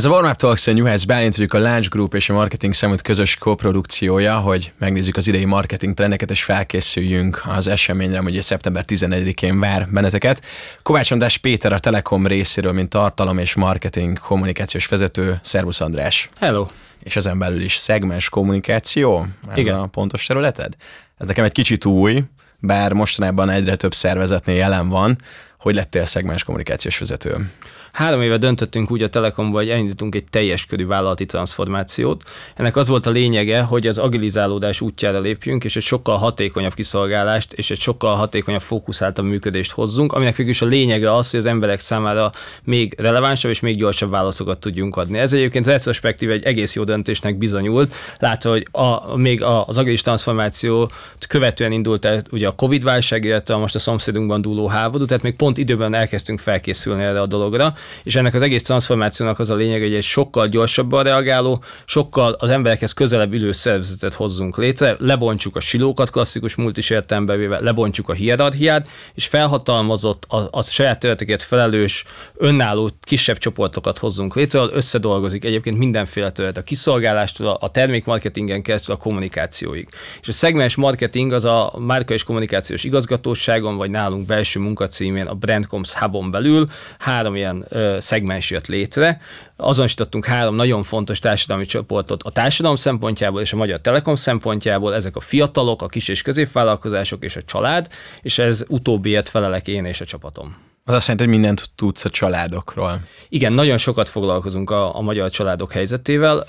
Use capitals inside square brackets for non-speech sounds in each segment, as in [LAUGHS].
Ez a Warm Up Talks a New Bálint vagyok a Launch Group és a Marketing Summit közös koprodukciója, hogy megnézzük az idei marketing trendeket és felkészüljünk az eseményre, hogy ugye szeptember 11-én vár benneteket. Kovács András Péter a Telekom részéről, mint tartalom és marketing kommunikációs vezető. Szervusz András! Hello! És ezen belül is szegmens kommunikáció, ez Igen. a pontos területed? Ez nekem egy kicsit új, bár mostanában egyre több szervezetnél jelen van. Hogy lettél szegmens kommunikációs vezető? Három éve döntöttünk úgy a Telekomba, hogy elindítunk egy teljes körű vállalati transformációt. Ennek az volt a lényege, hogy az agilizálódás útjára lépjünk, és egy sokkal hatékonyabb kiszolgálást és egy sokkal hatékonyabb fókuszáltabb működést hozzunk, aminek végül is a lényege az, hogy az emberek számára még relevánsabb és még gyorsabb válaszokat tudjunk adni. Ez egyébként retrospektív egy egész jó döntésnek bizonyult, látva, hogy a, még az agilis transformáció követően indult el ugye a Covid válság, illetve most a szomszédunkban dúló háború, tehát még pont időben elkezdtünk felkészülni erre a dologra, és ennek az egész transformációnak az a lényeg, hogy egy sokkal gyorsabban reagáló, sokkal az emberekhez közelebb ülő szervezetet hozzunk létre, lebontsuk a silókat klasszikus multis is értelembe véve, lebontsuk a hierarchiát, és felhatalmazott, a, a saját területeket felelős, önálló kisebb csoportokat hozzunk létre, összedolgozik egyébként mindenféle terület, a kiszolgálástól, a termékmarketingen keresztül a kommunikációig. És a szegmens marketing az a márka és kommunikációs igazgatóságon, vagy nálunk belső munkacímén a Brandcoms Hubon belül három ilyen szegmens jött létre. Azonosítottunk három nagyon fontos társadalmi csoportot a társadalom szempontjából és a Magyar Telekom szempontjából, ezek a fiatalok, a kis és középvállalkozások és a család, és ez utóbbiért felelek én és a csapatom. Az azt jelenti, hogy mindent tudsz a családokról. Igen, nagyon sokat foglalkozunk a, a magyar családok helyzetével.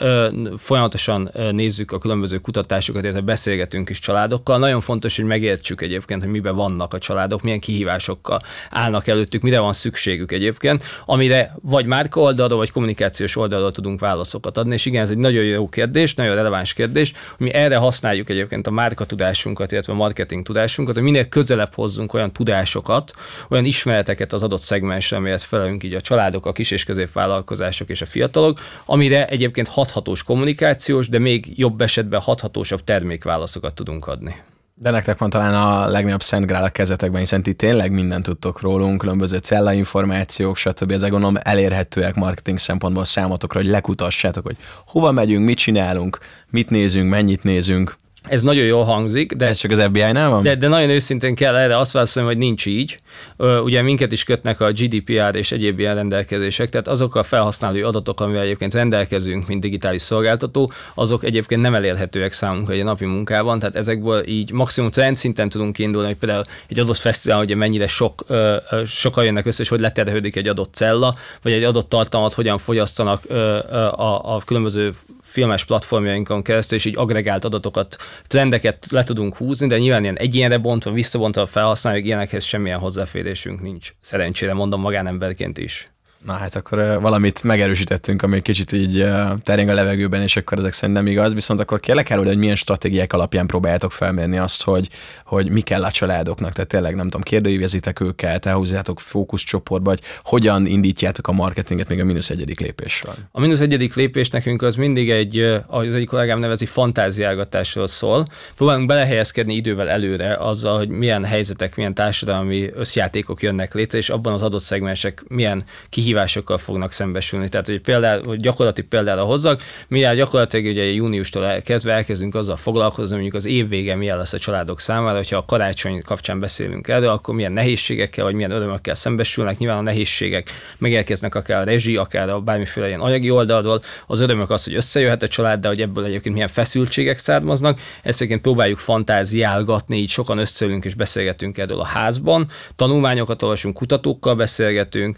Folyamatosan nézzük a különböző kutatásokat, illetve beszélgetünk is családokkal. Nagyon fontos, hogy megértsük egyébként, hogy miben vannak a családok, milyen kihívásokkal állnak előttük, mire van szükségük egyébként, amire vagy márka oldalról, vagy kommunikációs oldalról tudunk válaszokat adni. És igen, ez egy nagyon jó kérdés, nagyon releváns kérdés, hogy mi erre használjuk egyébként a márka tudásunkat, illetve a marketing tudásunkat, hogy minél közelebb hozzunk olyan tudásokat, olyan ismereteket, azért az adott szegmens, amelyet felelünk így a családok, a kis és középvállalkozások és a fiatalok, amire egyébként hathatós kommunikációs, de még jobb esetben hathatósabb termékválaszokat tudunk adni. De nektek van talán a legnagyobb szent grál a kezetekben, hiszen ti tényleg mindent tudtok rólunk, különböző cellainformációk, stb. Ezek gondolom elérhetőek marketing szempontból számotokra, hogy lekutassátok, hogy hova megyünk, mit csinálunk, mit nézünk, mennyit nézünk. Ez nagyon jól hangzik, de... Ez csak az FBI-nál van? De, de nagyon őszintén kell erre azt válaszolni, hogy nincs így. Ugye minket is kötnek a GDPR és egyéb ilyen rendelkezések, tehát azok a felhasználói adatok, amivel egyébként rendelkezünk, mint digitális szolgáltató, azok egyébként nem elérhetőek számunkra egy napi munkában, tehát ezekből így maximum szinten tudunk indulni, hogy például egy adott fesztivál, hogy mennyire sok, sokan jönnek össze, és hogy leterhődik egy adott cella, vagy egy adott tartalmat hogyan fogyasztanak a, a különböző filmes platformjainkon keresztül, és így agregált adatokat, trendeket le tudunk húzni, de nyilván ilyen egyénre bontva, visszabontva a felhasználók ilyenekhez semmilyen hozzá hozzáférésünk nincs. Szerencsére mondom magánemberként is. Na hát akkor valamit megerősítettünk, ami kicsit így tering a levegőben, és akkor ezek szerintem nem igaz. Viszont akkor kérlek el, hogy milyen stratégiák alapján próbáljátok felmérni azt, hogy, hogy mi kell a családoknak. Tehát tényleg nem tudom, kérdőívezitek őket, elhúzzátok fókuszcsoportba, vagy hogyan indítjátok a marketinget még a mínusz egyedik lépésről. A mínusz egyedik lépés nekünk az mindig egy, ahogy az egyik kollégám nevezi, fantáziálgatásról szól. Próbálunk belehelyezkedni idővel előre azzal, hogy milyen helyzetek, milyen társadalmi összjátékok jönnek létre, és abban az adott szegmensek milyen kihívások kihívásokkal fognak szembesülni. Tehát, hogy például, hogy gyakorlati példára hozzak, mi gyakorlatilag ugye júniustól kezdve elkezdünk azzal foglalkozni, mondjuk az év vége milyen lesz a családok számára, hogyha a karácsony kapcsán beszélünk erről, akkor milyen nehézségekkel vagy milyen örömökkel szembesülnek. Nyilván a nehézségek megérkeznek akár a rezsi, akár a bármiféle ilyen anyagi oldalról. Az örömök az, hogy összejöhet a család, de hogy ebből egyébként milyen feszültségek származnak. Ezt próbáljuk fantáziálgatni, így sokan összeülünk és beszélgetünk erről a házban. Tanulmányokat olvasunk, kutatókkal beszélgetünk,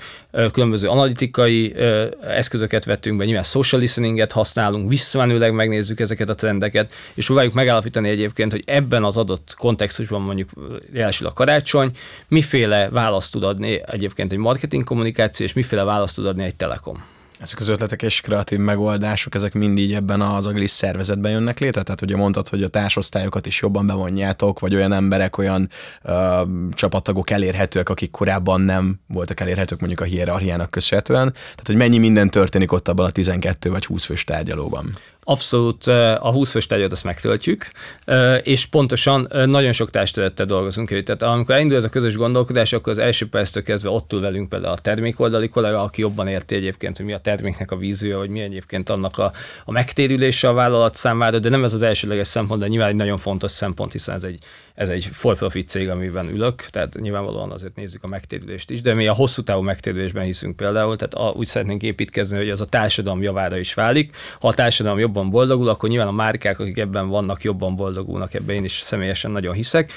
különböző különböző analitikai ö, eszközöket vettünk be, nyilván social listeninget használunk, visszamenőleg megnézzük ezeket a trendeket, és próbáljuk megállapítani egyébként, hogy ebben az adott kontextusban mondjuk jelesül a karácsony, miféle választ tud adni egyébként egy marketing kommunikáció, és miféle választ tud adni egy telekom ezek az ötletek és kreatív megoldások, ezek mind így ebben az agilis szervezetben jönnek létre? Tehát ugye mondtad, hogy a társosztályokat is jobban bevonjátok, vagy olyan emberek, olyan ö, csapattagok elérhetőek, akik korábban nem voltak elérhetők mondjuk a hierarchiának köszönhetően. Tehát, hogy mennyi minden történik ott abban a 12 vagy 20 fős tárgyalóban abszolút a 20 fős tárgyat azt megtöltjük, és pontosan nagyon sok társadalommal dolgozunk együtt. Tehát amikor elindul ez a közös gondolkodás, akkor az első perctől kezdve ott ül velünk például a termékoldali kollega, aki jobban érti egyébként, hogy mi a terméknek a víziója, vagy mi egyébként annak a, a megtérülése a vállalat számára, de nem ez az elsőleges szempont, de nyilván egy nagyon fontos szempont, hiszen ez egy ez egy for profit cég, amiben ülök, tehát nyilvánvalóan azért nézzük a megtérülést is, de mi a hosszú távú megtérülésben hiszünk például, tehát a, úgy szeretnénk építkezni, hogy az a társadalom javára is válik. Ha a társadalom jobban boldogul, akkor nyilván a márkák, akik ebben vannak, jobban boldogulnak, ebben én is személyesen nagyon hiszek,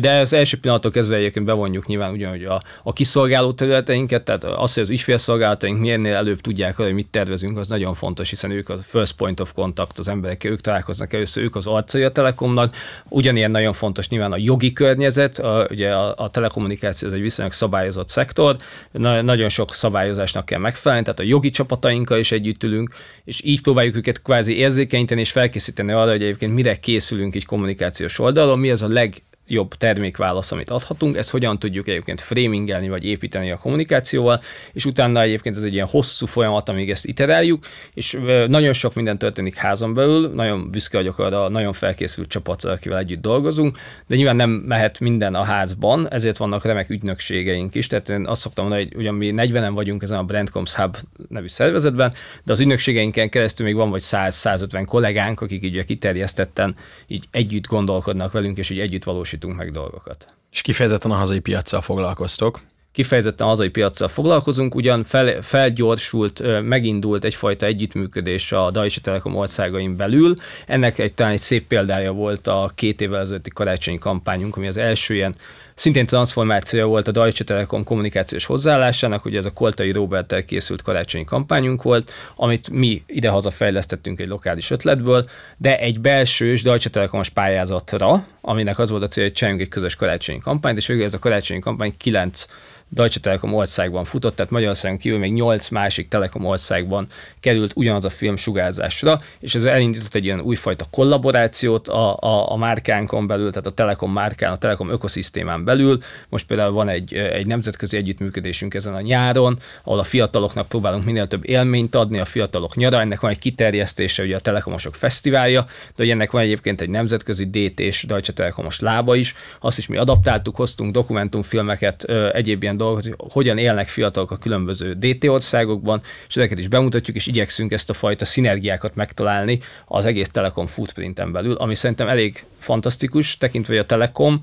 de az első pillanattól kezdve egyébként bevonjuk nyilván ugyanúgy a, a kiszolgáló területeinket, tehát az, hogy az ügyfélszolgálataink milyennél előbb tudják, hogy mit tervezünk, az nagyon fontos, hiszen ők a first point of contact az emberekkel, ők találkoznak először, ők az arcai a Telekomnak. Ugyanilyen nagyon fontos nyilván a jogi környezet, a, ugye a, a telekommunikáció ez egy viszonylag szabályozott szektor, na, nagyon sok szabályozásnak kell megfelelni, tehát a jogi csapatainkkal is együtt ülünk, és így próbáljuk őket kvázi érzékenyíteni és felkészíteni arra, hogy egyébként mire készülünk egy kommunikációs oldalon, mi az a leg jobb termékválasz, amit adhatunk, ezt hogyan tudjuk egyébként framingelni, vagy építeni a kommunikációval, és utána egyébként ez egy ilyen hosszú folyamat, amíg ezt iteráljuk, és nagyon sok minden történik házon belül, nagyon büszke vagyok arra, nagyon felkészült csapattal, akivel együtt dolgozunk, de nyilván nem mehet minden a házban, ezért vannak remek ügynökségeink is, tehát én azt szoktam mondani, hogy ugyan mi 40-en vagyunk ezen a Brandcoms Hub nevű szervezetben, de az ügynökségeinken keresztül még van vagy 100-150 kollégánk, akik így kiterjesztetten így együtt gondolkodnak velünk, és így együtt valós valósítunk meg dolgokat. És kifejezetten a hazai piaccal foglalkoztok kifejezetten a hazai piaccal foglalkozunk, ugyan fel, felgyorsult, megindult egyfajta együttműködés a Deutsche Telekom országain belül. Ennek egy talán egy szép példája volt a két évvel ezelőtti karácsonyi kampányunk, ami az első ilyen Szintén transformáció volt a Deutsche Telekom kommunikációs hozzáállásának, ugye ez a Koltai Roberttel készült karácsonyi kampányunk volt, amit mi idehaza fejlesztettünk egy lokális ötletből, de egy belsős Deutsche Telekomos pályázatra, aminek az volt a célja, hogy csináljunk egy közös karácsonyi kampányt, és végül ez a karácsonyi kampány kilenc Deutsche Telekom országban futott, tehát Magyarországon kívül még 8 másik Telekom országban került ugyanaz a film sugárzásra, és ez elindított egy ilyen újfajta kollaborációt a, a, a márkánkon belül, tehát a Telekom márkán, a Telekom ökoszisztémán belül. Most például van egy, egy nemzetközi együttműködésünk ezen a nyáron, ahol a fiataloknak próbálunk minél több élményt adni, a fiatalok nyara, ennek van egy kiterjesztése, ugye a Telekomosok Fesztiválja, de ennek van egyébként egy nemzetközi DT és Deutsche Telekomos lába is, azt is mi adaptáltuk, hoztunk dokumentumfilmeket, egyéb ilyen dolgokat, hogy hogyan élnek fiatalok a különböző DT országokban, és ezeket is bemutatjuk, és igyekszünk ezt a fajta szinergiákat megtalálni az egész Telekom footprinten belül, ami szerintem elég fantasztikus, tekintve, hogy a Telekom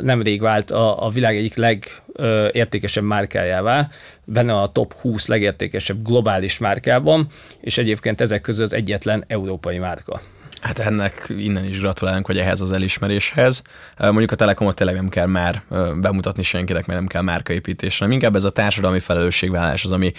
nem nemrég vált a, a világ egyik legértékesebb márkájává, benne a top 20 legértékesebb globális márkában, és egyébként ezek között az egyetlen európai márka. Hát ennek innen is gratulálunk, hogy ehhez az elismeréshez. Mondjuk a Telekomot tényleg nem kell már bemutatni senkinek, mert nem kell márkaépítésre. Inkább ez a társadalmi felelősségvállalás az, ami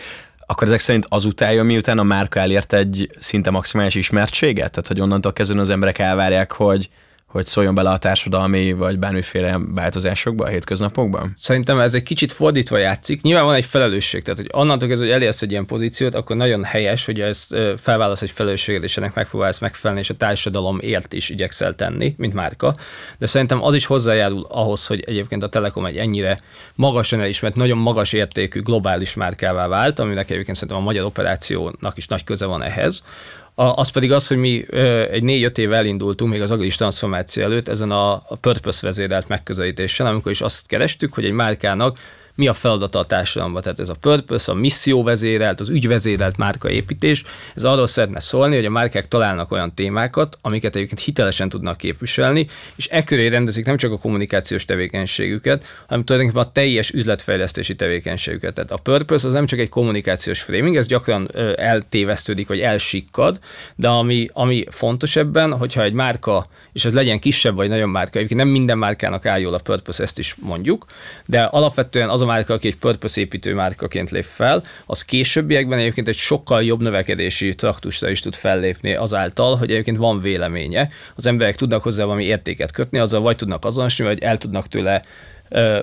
akkor ezek szerint azután jön, miután a márka elért egy szinte maximális ismertséget? Tehát, hogy onnantól kezdően az emberek elvárják, hogy hogy szóljon bele a társadalmi vagy bármiféle változásokba a hétköznapokban? Szerintem ez egy kicsit fordítva játszik. Nyilván van egy felelősség, tehát hogy annantól kezdve, hogy elérsz egy ilyen pozíciót, akkor nagyon helyes, hogy ez felválasz egy felelősséget, és ennek megpróbálsz megfelelni, és a társadalomért is igyekszel tenni, mint márka. De szerintem az is hozzájárul ahhoz, hogy egyébként a Telekom egy ennyire magasan elismert, nagyon magas értékű globális márkává vált, aminek egyébként szerintem a magyar operációnak is nagy köze van ehhez, a, az pedig az, hogy mi egy négy-öt év elindultunk még az agilis transformáció előtt ezen a, a purpose vezérelt megközelítéssel, amikor is azt kerestük, hogy egy márkának mi a feladata a társadalomban. Tehát ez a purpose, a misszió vezérelt, az ügyvezérelt márkaépítés, ez arról szeretne szólni, hogy a márkák találnak olyan témákat, amiket egyébként hitelesen tudnak képviselni, és e köré rendezik nem csak a kommunikációs tevékenységüket, hanem tulajdonképpen a teljes üzletfejlesztési tevékenységüket. Tehát a purpose az nem csak egy kommunikációs framing, ez gyakran eltévesztődik, vagy elsikkad, de ami, ami fontos ebben, hogyha egy márka, és ez legyen kisebb vagy nagyobb márka, egyébként nem minden márkának áll jól a purpose, ezt is mondjuk, de alapvetően az a márka, aki egy purpose építő márkaként lép fel, az későbbiekben egyébként egy sokkal jobb növekedési traktusra is tud fellépni azáltal, hogy egyébként van véleménye. Az emberek tudnak hozzá valami értéket kötni, azzal vagy tudnak azonosulni, vagy el tudnak tőle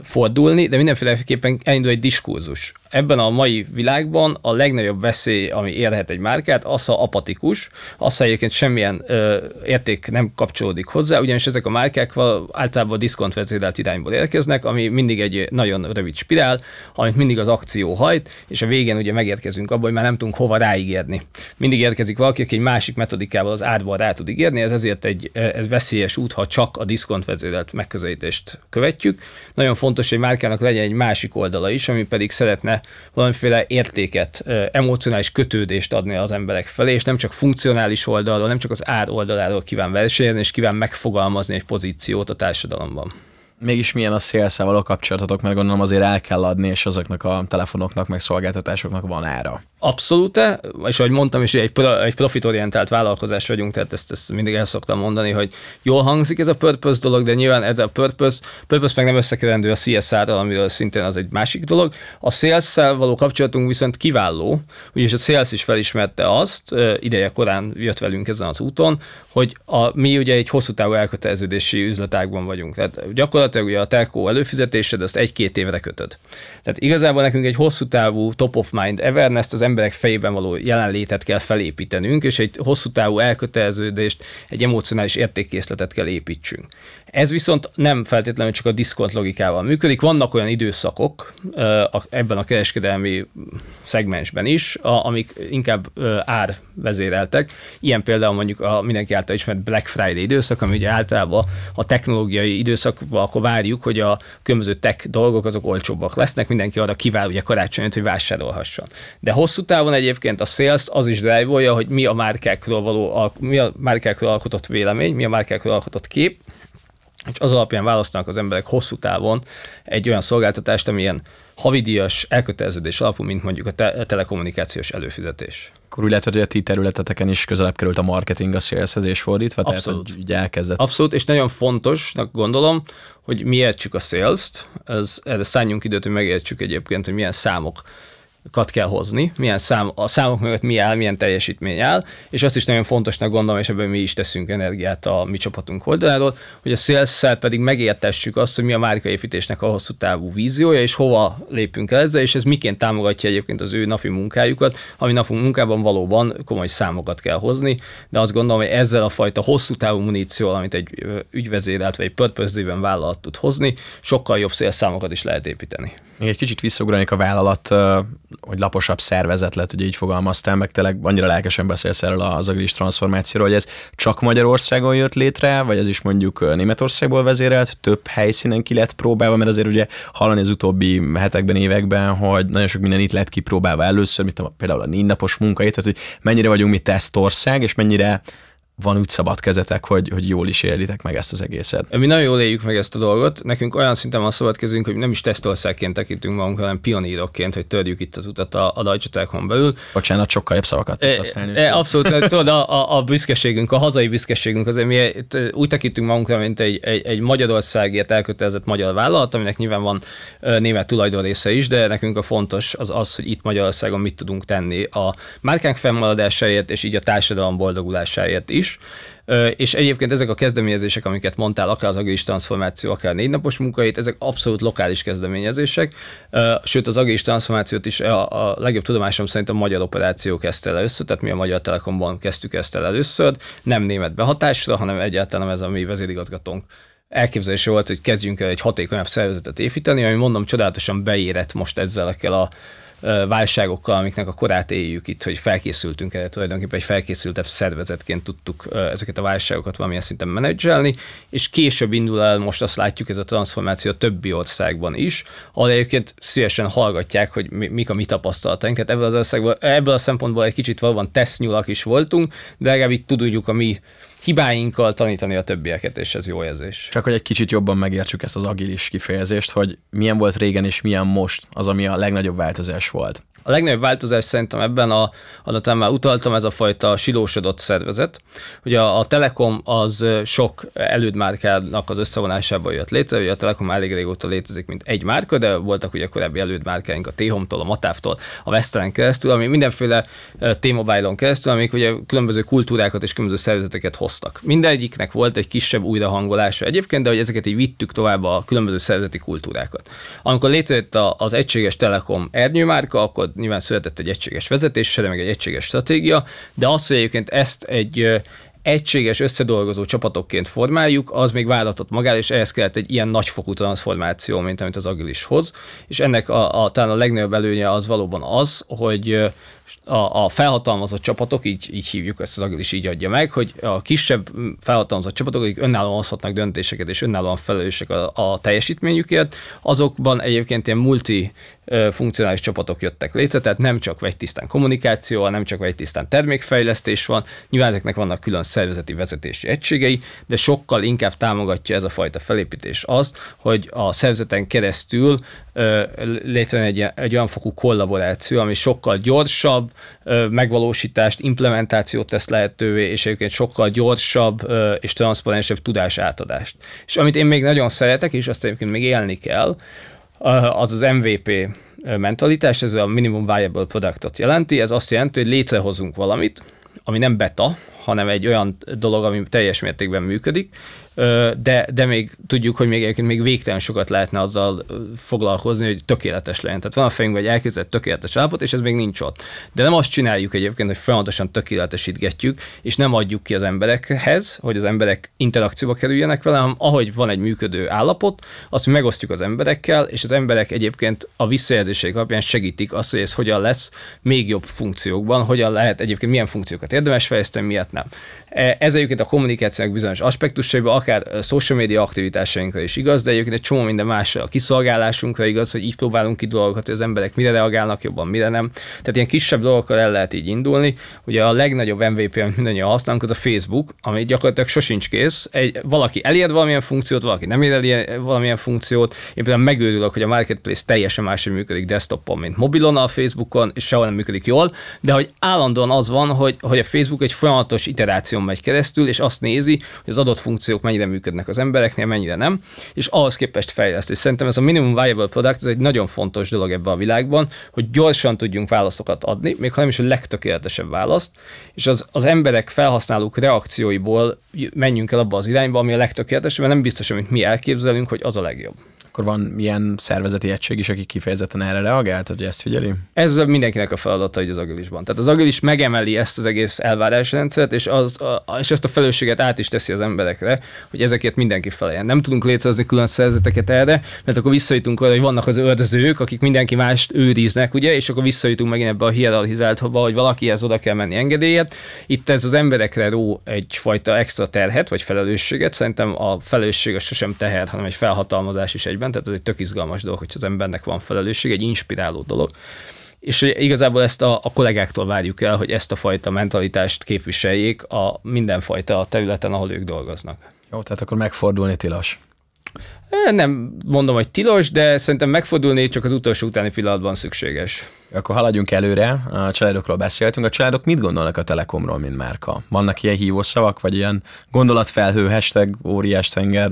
fordulni, de mindenféleképpen elindul egy diskurzus. Ebben a mai világban a legnagyobb veszély, ami érhet egy márkát, az, ha apatikus, az, ha egyébként semmilyen ö, érték nem kapcsolódik hozzá, ugyanis ezek a márkák általában diszkont vezérelt irányból érkeznek, ami mindig egy nagyon rövid spirál, amit mindig az akció hajt, és a végén ugye megérkezünk abba, hogy már nem tudunk hova ráígérni. Mindig érkezik valaki, aki egy másik metodikával az árban rá tud ígérni, ez ezért egy ez veszélyes út, ha csak a diszkont vezérelt megközelítést követjük, nagyon fontos, hogy márkának legyen egy másik oldala is, ami pedig szeretne valamiféle értéket, emocionális kötődést adni az emberek felé, és nem csak funkcionális oldalról, nem csak az ár oldaláról kíván versenyezni, és kíván megfogalmazni egy pozíciót a társadalomban mégis milyen a sales való kapcsolatotok, mert gondolom azért el kell adni, és azoknak a telefonoknak, meg szolgáltatásoknak van ára. Abszolút, és ahogy mondtam is, egy, pro, egy profitorientált vállalkozás vagyunk, tehát ezt, ezt mindig el szoktam mondani, hogy jól hangzik ez a purpose dolog, de nyilván ez a purpose, purpose meg nem összekerendő a CSR-ral, amiről szintén az egy másik dolog. A sales való kapcsolatunk viszont kiváló, ugyanis a sales is felismerte azt, ideje korán jött velünk ezen az úton, hogy a, mi ugye egy hosszú távú elköteleződési üzletágban vagyunk. Tehát gyakorlatilag ugye a telkó előfizetésed, azt egy-két évre kötöd. Tehát igazából nekünk egy hosszú távú top of mind awareness az emberek fejében való jelenlétet kell felépítenünk, és egy hosszú távú elköteleződést, egy emocionális értékkészletet kell építsünk. Ez viszont nem feltétlenül csak a diszkont logikával működik. Vannak olyan időszakok ebben a kereskedelmi szegmensben is, amik inkább ár vezéreltek. Ilyen például mondjuk a mindenki által ismert Black Friday időszak, ami ugye általában a technológiai időszakban akkor várjuk, hogy a különböző tech dolgok azok olcsóbbak lesznek, mindenki arra kivál ugye karácsonyot, hogy vásárolhasson. De hosszú távon egyébként a sales az is drive hogy mi a márkákról való, mi a márkákról alkotott vélemény, mi a márkákról alkotott kép, és az alapján választanak az emberek hosszú távon egy olyan szolgáltatást, ami ilyen havidíjas elköteleződés alapú, mint mondjuk a, te- a telekommunikációs előfizetés. Akkor úgy lehet, hogy a ti területeteken is közelebb került a marketing a saleshez és fordítva, Abszolút. tehát hogy elkezdett. Abszolút, és nagyon fontosnak gondolom, hogy mi értsük a sales-t, ez, erre szálljunk időt, hogy megértsük egyébként, hogy milyen számok kat kell hozni, milyen szám, a számok mögött mi áll, milyen teljesítmény áll, és azt is nagyon fontosnak gondolom, és ebben mi is teszünk energiát a mi csapatunk oldaláról, hogy a sales pedig megértessük azt, hogy mi a márkaépítésnek a hosszú távú víziója, és hova lépünk el ezzel, és ez miként támogatja egyébként az ő napi munkájukat, ami napi munkában valóban komoly számokat kell hozni, de azt gondolom, hogy ezzel a fajta hosszú távú munícióval, amit egy ügyvezérelt vagy egy purpose vállalat tud hozni, sokkal jobb szélszámokat is lehet építeni. Még egy kicsit visszaugranék a vállalat, hogy laposabb szervezet lett, ugye így fogalmaztál, meg tényleg annyira lelkesen beszélsz erről az agilis transformációról, hogy ez csak Magyarországon jött létre, vagy ez is mondjuk Németországból vezérelt, több helyszínen ki lett próbálva, mert azért ugye hallani az utóbbi hetekben, években, hogy nagyon sok minden itt lett kipróbálva először, mint a, például a négynapos munkait, tehát hogy mennyire vagyunk mi tesztország, és mennyire van úgy szabad kezetek, hogy, hogy jól is élitek meg ezt az egészet. Mi nagyon jól éljük meg ezt a dolgot. Nekünk olyan szinten van szabad kezünk, hogy nem is tesztországként tekintünk magunkat, hanem pionírokként, hogy törjük itt az utat a, a Deutsche Telekom belül. Bocsánat, sokkal jobb szavakat tudsz e, használni. E, abszolút, [LAUGHS] tudod, a, a, a, büszkeségünk, a hazai büszkeségünk, azért mi e, úgy tekintünk magunkra, mint egy, egy, egy Magyarországért elkötelezett magyar vállalat, aminek nyilván van e, német tulajdon része is, de nekünk a fontos az az, hogy itt Magyarországon mit tudunk tenni a márkánk fennmaradásáért, és így a társadalom boldogulásáért is is. És egyébként ezek a kezdeményezések, amiket mondtál, akár az agilis transformáció, akár négy napos munkahét, ezek abszolút lokális kezdeményezések. Sőt, az agilis transformációt is a, a legjobb tudomásom szerint a magyar operáció kezdte el először, tehát mi a Magyar Telekomban kezdtük ezt el először, nem német behatásra, hanem egyáltalán ez a mi vezérigazgatónk elképzelése volt, hogy kezdjünk el egy hatékonyabb szervezetet építeni, ami mondom csodálatosan beérett most kell a válságokkal, amiknek a korát éljük itt, hogy felkészültünk erre tulajdonképpen, egy felkészültebb szervezetként tudtuk ezeket a válságokat valamilyen szinten menedzselni, és később indul el, most azt látjuk ez a transformáció a többi országban is, ahol egyébként szívesen hallgatják, hogy mi, mik a mi tapasztalataink, tehát ebből, az ebből a szempontból egy kicsit valóban tesznyulak is voltunk, de legalább itt tudjuk a mi hibáinkkal tanítani a többieket, és ez jó érzés. Csak hogy egy kicsit jobban megértsük ezt az agilis kifejezést, hogy milyen volt régen és milyen most az, ami a legnagyobb változás volt. A legnagyobb változás szerintem ebben a, adatán már utaltam, ez a fajta silósodott szervezet. Ugye a, a Telekom az sok elődmárkának az összevonásában jött létre, ugye a Telekom elég régóta létezik, mint egy márka, de voltak ugye korábbi elődmárkáink a t tól a Matávtól, a Western keresztül, ami mindenféle T-Mobile-on keresztül, amik ugye különböző kultúrákat és különböző szervezeteket hoztak. Mindegyiknek volt egy kisebb újrahangolása egyébként, de hogy ezeket így vittük tovább a különböző szervezeti kultúrákat. Amikor létrejött az egységes Telekom ernyőmárka, akkor nyilván született egy egységes vezetés, meg egy egységes stratégia, de az, hogy egyébként ezt egy egységes összedolgozó csapatokként formáljuk, az még vállatott magára, és ehhez kellett egy ilyen nagyfokú transformáció, mint amit az hoz, És ennek a, a, talán a legnagyobb előnye az valóban az, hogy a, a felhatalmazott csapatok, így, így hívjuk ezt az agilis, így adja meg, hogy a kisebb felhatalmazott csapatok, akik önállóan hozhatnak döntéseket és önállóan felelősek a, a teljesítményükért, azokban egyébként ilyen multi funkcionális csapatok jöttek létre, tehát nem csak vagy tisztán kommunikáció, nem csak vagy tisztán termékfejlesztés van, nyilván ezeknek vannak külön szervezeti vezetési egységei, de sokkal inkább támogatja ez a fajta felépítés azt, hogy a szervezeten keresztül létrejön egy, egy olyan fokú kollaboráció, ami sokkal gyorsabb megvalósítást, implementációt tesz lehetővé, és egyébként sokkal gyorsabb és transzparensebb tudás átadást. És amit én még nagyon szeretek, és azt egyébként még élni kell, az az MVP mentalitás, ez a minimum viable productot jelenti, ez azt jelenti, hogy létrehozunk valamit, ami nem beta, hanem egy olyan dolog, ami teljes mértékben működik, de, de még tudjuk, hogy még egyébként még végtelen sokat lehetne azzal foglalkozni, hogy tökéletes legyen. Tehát van a fejünkben egy elképzelt tökéletes állapot, és ez még nincs ott. De nem azt csináljuk egyébként, hogy folyamatosan tökéletesítgetjük, és nem adjuk ki az emberekhez, hogy az emberek interakcióba kerüljenek vele, hanem ahogy van egy működő állapot, azt mi megosztjuk az emberekkel, és az emberek egyébként a visszajelzések alapján segítik azt, hogy ez hogyan lesz még jobb funkciókban, hogyan lehet egyébként milyen funkciókat érdemes fejleszteni, miért nem. E, ez egyébként a kommunikációk bizonyos aspektusaiban, akár social media aktivitásainkra is igaz, de egyébként egy csomó minden másra a kiszolgálásunkra igaz, hogy így próbálunk ki dolgokat, hogy az emberek mire reagálnak jobban, mire nem. Tehát ilyen kisebb dolgokkal el lehet így indulni. Ugye a legnagyobb MVP, amit mindannyian használunk, az a Facebook, ami gyakorlatilag sosincs kész. Egy, valaki elér valamilyen funkciót, valaki nem ér el valamilyen funkciót. Én például megőrülök, hogy a marketplace teljesen máshogy működik desktopon, mint mobilon, a Facebookon, és sehol nem működik jól, de hogy állandóan az van, hogy, hogy a Facebook egy folyamatos iteráción megy keresztül, és azt nézi, hogy az adott funkciók mennyi mennyire működnek az embereknél, mennyire nem, és ahhoz képest fejleszt. És szerintem ez a minimum viable product, ez egy nagyon fontos dolog ebben a világban, hogy gyorsan tudjunk válaszokat adni, még ha nem is a legtökéletesebb választ, és az, az emberek felhasználók reakcióiból menjünk el abba az irányba, ami a legtökéletesebb, mert nem biztos, amit mi elképzelünk, hogy az a legjobb akkor van ilyen szervezeti egység is, aki kifejezetten erre reagált, hogy ezt figyeli? Ez mindenkinek a feladata, hogy az agilisban. Tehát az agilis megemeli ezt az egész elvárásrendszert, és, az, a, és ezt a felelősséget át is teszi az emberekre, hogy ezeket mindenki feleljen. Nem tudunk létrehozni külön szerzeteket erre, mert akkor visszajutunk oda, hogy vannak az ördözők, akik mindenki mást őriznek, ugye, és akkor visszajutunk megint ebbe a hierarchizált, hogy valakihez oda kell menni engedélyet. Itt ez az emberekre ró egyfajta extra terhet, vagy felelősséget. Szerintem a felelősség sosem teher, hanem egy felhatalmazás is egyben életében, tehát ez egy tök izgalmas dolog, hogy az embernek van felelősség, egy inspiráló dolog. És igazából ezt a, a kollégáktól várjuk el, hogy ezt a fajta mentalitást képviseljék a mindenfajta területen, ahol ők dolgoznak. Jó, tehát akkor megfordulni tilos. Nem mondom, hogy tilos, de szerintem megfordulni csak az utolsó utáni pillanatban szükséges. Akkor haladjunk előre, a családokról beszéltünk. A családok mit gondolnak a Telekomról, mint márka? Vannak ilyen hívószavak, vagy ilyen gondolatfelhő, hashtag, óriás tenger?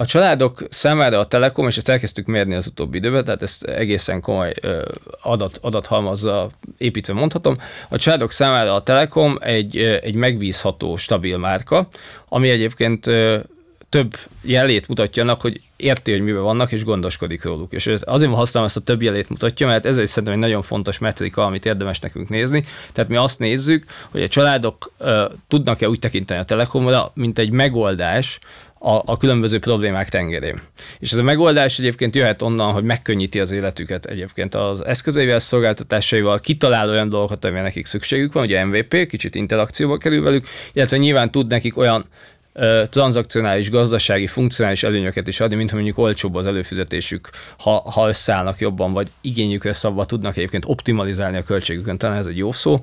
A családok számára a Telekom, és ezt elkezdtük mérni az utóbbi időben, tehát ezt egészen komoly adat, adathalmazza építve mondhatom, a családok számára a Telekom egy, egy megbízható, stabil márka, ami egyébként több jelét mutatja annak, hogy érti, hogy miben vannak, és gondoskodik róluk. És ez, azért használom ezt a több jelét mutatja, mert ez egy szerintem egy nagyon fontos metrika, amit érdemes nekünk nézni. Tehát mi azt nézzük, hogy a családok uh, tudnak-e úgy tekinteni a telekomra, mint egy megoldás, a, a különböző problémák tengerén. És ez a megoldás egyébként jöhet onnan, hogy megkönnyíti az életüket egyébként az eszközeivel, szolgáltatásaival, kitalál olyan dolgokat, amire nekik szükségük van, ugye MVP, kicsit interakcióba kerül velük, illetve nyilván tud nekik olyan tranzakcionális, gazdasági, funkcionális előnyöket is adni, mint ha mondjuk olcsóbb az előfizetésük, ha, ha összeállnak jobban, vagy igényükre szabva tudnak egyébként optimalizálni a költségükön, talán ez egy jó szó,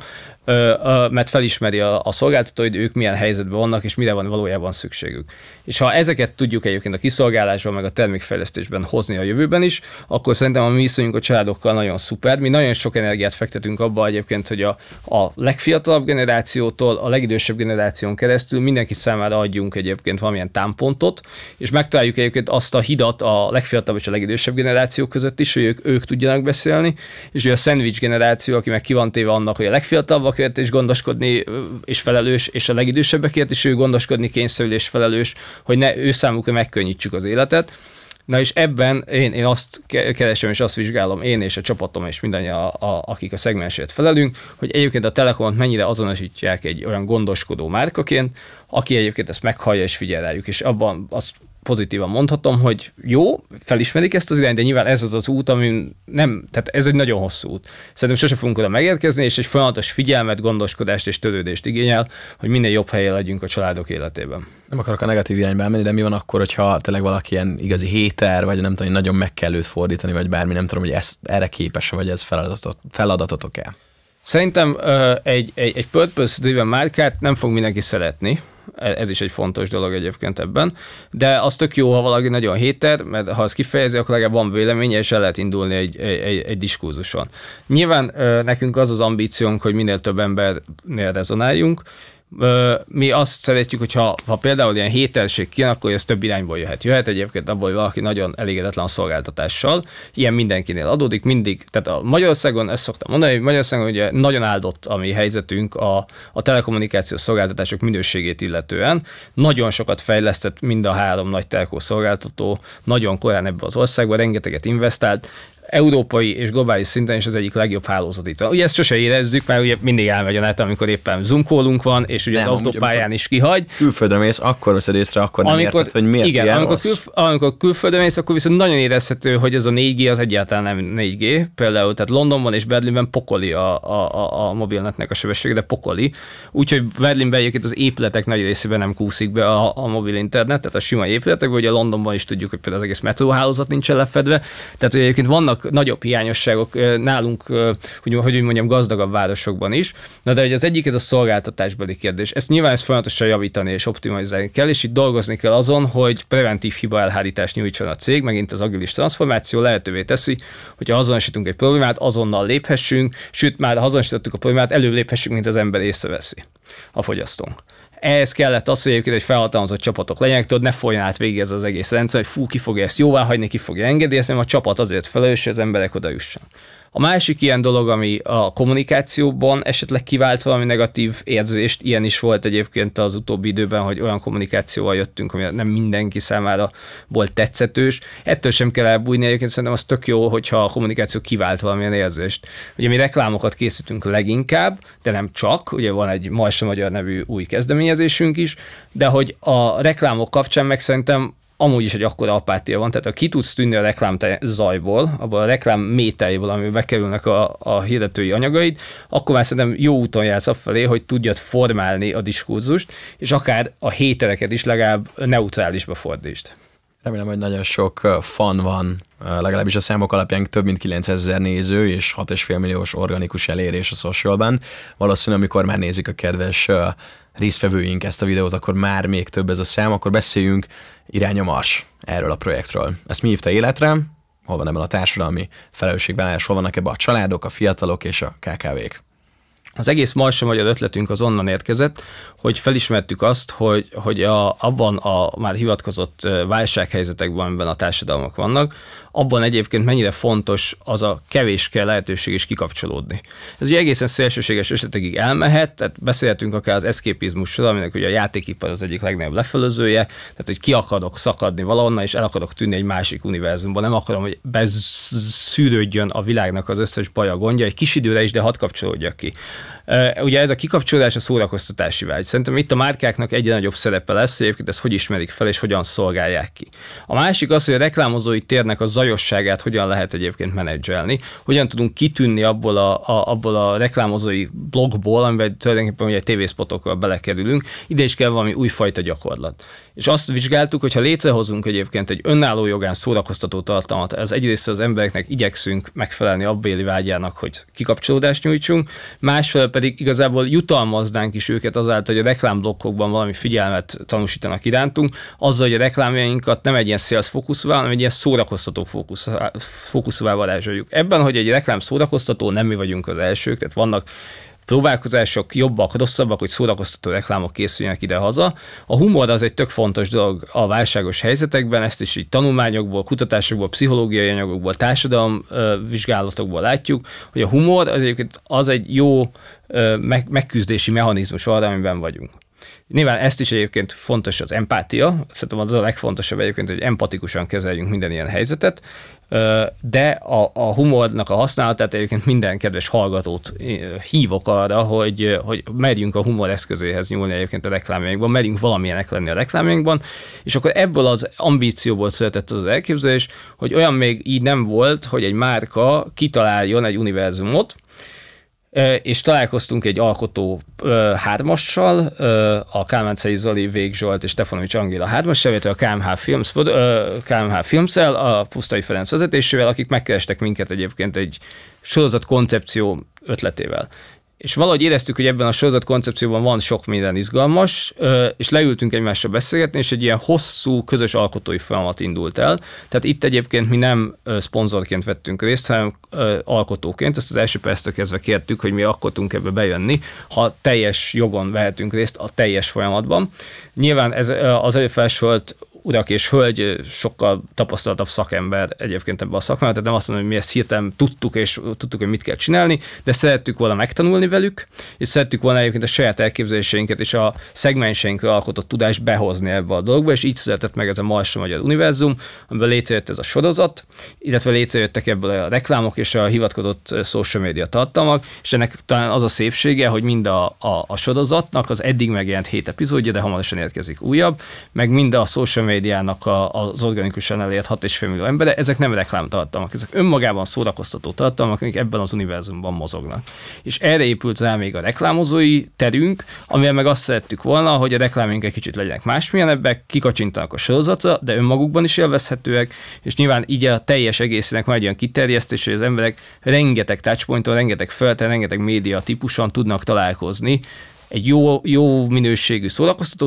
mert felismeri a, a szolgáltató, hogy ők milyen helyzetben vannak, és mire van valójában szükségük. És ha ezeket tudjuk egyébként a kiszolgálásban, meg a termékfejlesztésben hozni a jövőben is, akkor szerintem a mi viszonyunk a családokkal nagyon szuper. Mi nagyon sok energiát fektetünk abba egyébként, hogy a, a legfiatalabb generációtól a legidősebb generáción keresztül mindenki számára adjunk találunk egyébként valamilyen támpontot, és megtaláljuk egyébként azt a hidat a legfiatalabb és a legidősebb generáció között is, hogy ők, ők tudjanak beszélni, és ő a szendvics generáció, aki meg kivantéve annak, hogy a legfiatalabbakért is gondoskodni és felelős, és a legidősebbekért is ő gondoskodni kényszerül és felelős, hogy ne ő számukra megkönnyítsük az életet Na és ebben én, én azt keresem és azt vizsgálom, én és a csapatom és mindannyian, a, a, akik a szegmensért felelünk, hogy egyébként a Telekomot mennyire azonosítják egy olyan gondoskodó márkaként, aki egyébként ezt meghallja és figyel rájuk, és abban azt pozitívan mondhatom, hogy jó, felismerik ezt az irányt, de nyilván ez az az út, ami nem, tehát ez egy nagyon hosszú út. Szerintem sose fogunk oda megérkezni, és egy folyamatos figyelmet, gondoskodást és törődést igényel, hogy minél jobb helyen legyünk a családok életében. Nem akarok a negatív irányba menni, de mi van akkor, hogyha tényleg valaki ilyen igazi héter, vagy nem tudom, nagyon meg kell őt fordítani, vagy bármi, nem tudom, hogy ez, erre képes, vagy ez feladatot, feladatotok-e? Szerintem egy, egy, egy purpose-driven márkát nem fog mindenki szeretni, E-, ez is egy fontos dolog egyébként ebben. De az tök jó, ha valaki nagyon héter, mert ha ez kifejezi, akkor legalább van véleménye, és el lehet indulni egy, egy, egy diskurzuson. Nyilván nekünk az az ambíciónk, hogy minél több embernél rezonáljunk, mi azt szeretjük, hogyha ha például ilyen hételség kijön, akkor ez több irányból jöhet. Jöhet egyébként abból, hogy valaki nagyon elégedetlen a szolgáltatással, ilyen mindenkinél adódik mindig. Tehát a Magyarországon, ezt szoktam mondani, hogy Magyarországon ugye nagyon áldott a mi helyzetünk a, a telekommunikációs szolgáltatások minőségét illetően. Nagyon sokat fejlesztett mind a három nagy telkó szolgáltató, nagyon korán ebbe az országba, rengeteget investált, európai és globális szinten is az egyik legjobb hálózat itt. Ugye ezt sose érezzük, mert ugye mindig elmegy a net, amikor éppen zunkolunk van, és ugye nem, az autópályán is kihagy. Külföldre mész, akkor veszed észre, akkor nem amikor, érted, hogy miért igen, amikor, külf- amikor külföldre mész, akkor viszont nagyon érezhető, hogy ez a 4G az egyáltalán nem 4G. Például tehát Londonban és Berlinben pokoli a, a, a, a mobilnetnek a sebessége, de pokoli. Úgyhogy Berlinben egyébként az épületek nagy részében nem kúszik be a, a mobil internet, tehát a sima vagy ugye Londonban is tudjuk, hogy például az egész metróhálózat nincsen lefedve. Tehát hogy egyébként vannak vannak nagyobb hiányosságok nálunk, hogy, hogy úgy mondjam, gazdagabb városokban is. Na de hogy az egyik ez a szolgáltatásbeli kérdés. Ezt nyilván ezt folyamatosan javítani és optimalizálni kell, és itt dolgozni kell azon, hogy preventív hiba elhárítást nyújtson a cég, megint az agilis transformáció lehetővé teszi, hogyha azonosítunk egy problémát, azonnal léphessünk, sőt már ha azonosítottuk a problémát, előbb léphessünk, mint az ember észreveszi a fogyasztónk. Ehhez kellett az, hogy egyébként egy felhatalmazott csapatok legyenek, tudod, ne folyjon át végig ez az egész rendszer, hogy fú, ki fogja ezt jóvá hagyni, ki fogja engedélyezni, a csapat azért felelős, hogy az emberek oda jussanak. A másik ilyen dolog, ami a kommunikációban esetleg kivált valami negatív érzést, ilyen is volt egyébként az utóbbi időben, hogy olyan kommunikációval jöttünk, ami nem mindenki számára volt tetszetős. Ettől sem kell elbújni, egyébként szerintem az tök jó, hogyha a kommunikáció kivált valamilyen érzést. Ugye mi reklámokat készítünk leginkább, de nem csak, ugye van egy Majsa Magyar nevű új kezdeményezésünk is, de hogy a reklámok kapcsán meg szerintem amúgy is egy akkora apátia van, tehát ha ki tudsz tűnni a reklám zajból, abban a reklám méteiből, amiben bekerülnek a, a hirdetői anyagaid, akkor már szerintem jó úton jársz afelé, hogy tudjad formálni a diskurzust, és akár a hétereket is legalább neutrálisba fordítsd. Remélem, hogy nagyon sok fan van, legalábbis a számok alapján több mint 900 ezer néző és 6,5 milliós organikus elérés a socialban. Valószínűleg, amikor már nézik a kedves résztvevőink ezt a videót, akkor már még több ez a szám, akkor beszéljünk irány a Mars erről a projektről. Ezt mi hívta életre, hol van ebben a társadalmi felelősségvállalás, hol vannak ebben a családok, a fiatalok és a KKV-k. Az egész Marsa Magyar ötletünk az onnan érkezett, hogy felismertük azt, hogy, hogy a, abban a már hivatkozott válsághelyzetekben, amiben a társadalmak vannak, abban egyébként mennyire fontos az a kevéske lehetőség is kikapcsolódni. Ez ugye egészen szélsőséges esetekig elmehet, tehát beszélhetünk akár az eszképizmusról, aminek ugye a játékipar az egyik legnagyobb lefelőzője, tehát hogy ki akarok szakadni valahonnan, és el akarok tűnni egy másik univerzumban, nem akarom, hogy beszűrődjön a világnak az összes baja, gondja, egy kis időre is, de hat kapcsolódjak ki. Ugye ez a kikapcsolódás a szórakoztatási vágy. Szerintem itt a márkáknak egyre nagyobb szerepe lesz, hogy ezt hogy ismerik fel, és hogyan szolgálják ki. A másik az, hogy a reklámozói térnek a zaj zajosságát hogyan lehet egyébként menedzselni, hogyan tudunk kitűnni abból a, a, abból a reklámozói blogból, amivel tulajdonképpen ugye tévészpotokkal belekerülünk, ide is kell valami újfajta gyakorlat. És azt vizsgáltuk, hogy ha létrehozunk egyébként egy önálló jogán szórakoztató tartalmat, ez egyrészt az embereknek igyekszünk megfelelni abbéli vágyának, hogy kikapcsolódást nyújtsunk, másfelől pedig igazából jutalmaznánk is őket azáltal, hogy a reklámblokkokban valami figyelmet tanúsítanak irántunk, azzal, hogy a reklámjainkat nem egy ilyen sales fókuszú, hanem egy ilyen szórakoztató fókuszúvá varázsoljuk. Ebben, hogy egy reklám szórakoztató, nem mi vagyunk az elsők, tehát vannak próbálkozások jobbak, rosszabbak, hogy szórakoztató reklámok készüljenek ide-haza. A humor az egy tök fontos dolog a válságos helyzetekben, ezt is így tanulmányokból, kutatásokból, pszichológiai anyagokból, társadalom vizsgálatokból látjuk, hogy a humor az, az egy jó megküzdési mechanizmus arra, amiben vagyunk. Nyilván ezt is egyébként fontos az empátia, szerintem az a legfontosabb egyébként, hogy empatikusan kezeljünk minden ilyen helyzetet, de a, a humornak a használatát egyébként minden kedves hallgatót hívok arra, hogy, hogy merjünk a humor eszközéhez nyúlni egyébként a reklámjainkban, merjünk valamilyenek lenni a reklámjainkban, és akkor ebből az ambícióból született az elképzelés, hogy olyan még így nem volt, hogy egy márka kitaláljon egy univerzumot, és találkoztunk egy alkotó hármassal, a Kálmáncai Zoli, Vég Zsolt és Stefanovics Angéla hármassal, illetve a KMH Films, KMH films a Pusztai Ferenc vezetésével, akik megkerestek minket egyébként egy sorozat koncepció ötletével és valahogy éreztük, hogy ebben a sorozat koncepcióban van sok minden izgalmas, és leültünk egymással beszélgetni, és egy ilyen hosszú, közös alkotói folyamat indult el. Tehát itt egyébként mi nem szponzorként vettünk részt, hanem alkotóként. Ezt az első perctől kezdve kértük, hogy mi alkotunk ebbe bejönni, ha teljes jogon vehetünk részt a teljes folyamatban. Nyilván ez az előfelsorolt urak és hölgy sokkal tapasztaltabb szakember egyébként ebben a szakmában, tehát nem azt mondom, hogy mi ezt hirtelen tudtuk, és tudtuk, hogy mit kell csinálni, de szerettük volna megtanulni velük, és szerettük volna egyébként a saját elképzeléseinket és a szegmenseinkre alkotott tudást behozni ebbe a dologba, és így született meg ez a Marsa Magyar Univerzum, amiben létrejött ez a sorozat, illetve létrejöttek ebből a reklámok és a hivatkozott social media tartalmak, és ennek talán az a szépsége, hogy mind a, a, a sorozatnak az eddig megjelent hét epizódja, de hamarosan érkezik újabb, meg mind a social media médiának a, az organikusan elért 6,5 millió embere, ezek nem reklámtartalmak, ezek önmagában szórakoztató tartalmak, amik ebben az univerzumban mozognak. És erre épült rá még a reklámozói terünk, amivel meg azt szerettük volna, hogy a reklámink egy kicsit legyenek másmilyenebbek, kikacsintanak a sorozatra, de önmagukban is élvezhetőek, és nyilván így a teljes egészének van egy olyan kiterjesztés, hogy az emberek rengeteg touchpointon, rengeteg felten, rengeteg média típuson tudnak találkozni, egy jó, jó minőségű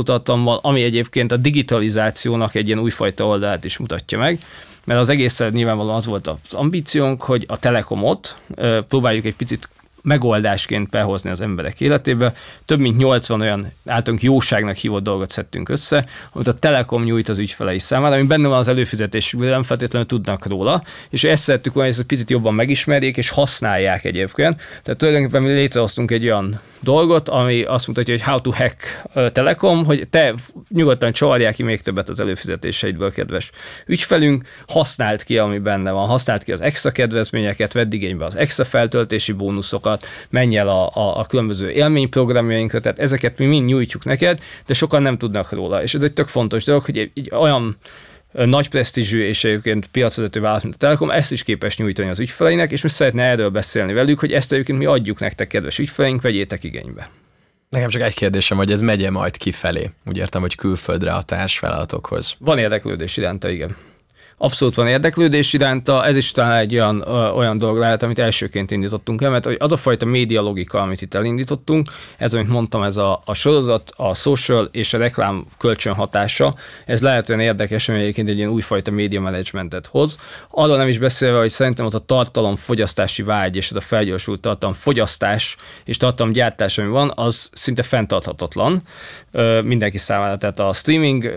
tartalommal, ami egyébként a digitalizációnak egy ilyen újfajta oldalát is mutatja meg, mert az egészen nyilvánvalóan az volt az ambíciónk, hogy a Telekomot próbáljuk egy picit megoldásként behozni az emberek életébe. Több mint 80 olyan általunk jóságnak hívott dolgot szedtünk össze, amit a Telekom nyújt az ügyfelei számára, ami benne van az előfizetés, nem feltétlenül tudnak róla, és ezt szerettük volna, hogy ezt picit jobban megismerjék és használják egyébként. Tehát tulajdonképpen mi létrehoztunk egy olyan dolgot, ami azt mutatja, hogy how to hack Telekom, hogy te nyugodtan csavarják ki még többet az előfizetéseidből, kedves ügyfelünk, használt ki, ami benne van, használt ki az extra kedvezményeket, vedd igénybe az extra feltöltési bónuszokat, videókat, menj el a, a, a különböző élményprogramjainkra, tehát ezeket mi mind nyújtjuk neked, de sokan nem tudnak róla. És ez egy tök fontos dolog, hogy egy, egy olyan nagy presztízsű és egyébként piacvezető vállalat, mint a Telekom, ezt is képes nyújtani az ügyfeleinek, és most szeretne erről beszélni velük, hogy ezt egyébként mi adjuk nektek, kedves ügyfeleink, vegyétek igénybe. Nekem csak egy kérdésem, hogy ez megye majd kifelé. Úgy értem, hogy külföldre a társfeladatokhoz? Van érdeklődés iránta, igen abszolút van érdeklődés iránta, ez is talán egy olyan, olyan dolog lehet, amit elsőként indítottunk el, mert az a fajta média logika, amit itt elindítottunk, ez, amit mondtam, ez a, a sorozat, a social és a reklám kölcsönhatása, ez lehet olyan érdekes, ami egyébként egy ilyen újfajta média managementet hoz. Arról nem is beszélve, hogy szerintem az a tartalom fogyasztási vágy és ez a felgyorsult tartalom fogyasztás és tartalom gyártás, ami van, az szinte fenntarthatatlan mindenki számára, tehát a streaming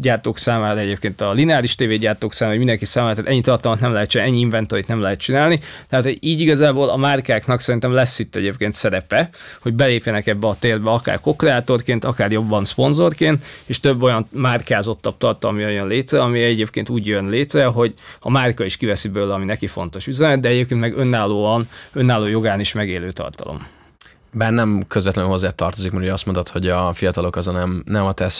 gyártók számára, egyébként a lineáris tévégyártók számára, egyszerűen, hogy mindenki számára, tehát ennyi tartalmat nem lehet csinálni, ennyi inventorit nem lehet csinálni. Tehát, hogy így igazából a márkáknak szerintem lesz itt egyébként szerepe, hogy belépjenek ebbe a térbe, akár kokreátorként, akár jobban szponzorként, és több olyan márkázottabb tartalmi jön létre, ami egyébként úgy jön létre, hogy a márka is kiveszi belőle, ami neki fontos üzenet, de egyébként meg önállóan, önálló jogán is megélő tartalom bár nem közvetlenül hozzá tartozik, mert ugye azt mondod, hogy a fiatalok az a nem, nem a te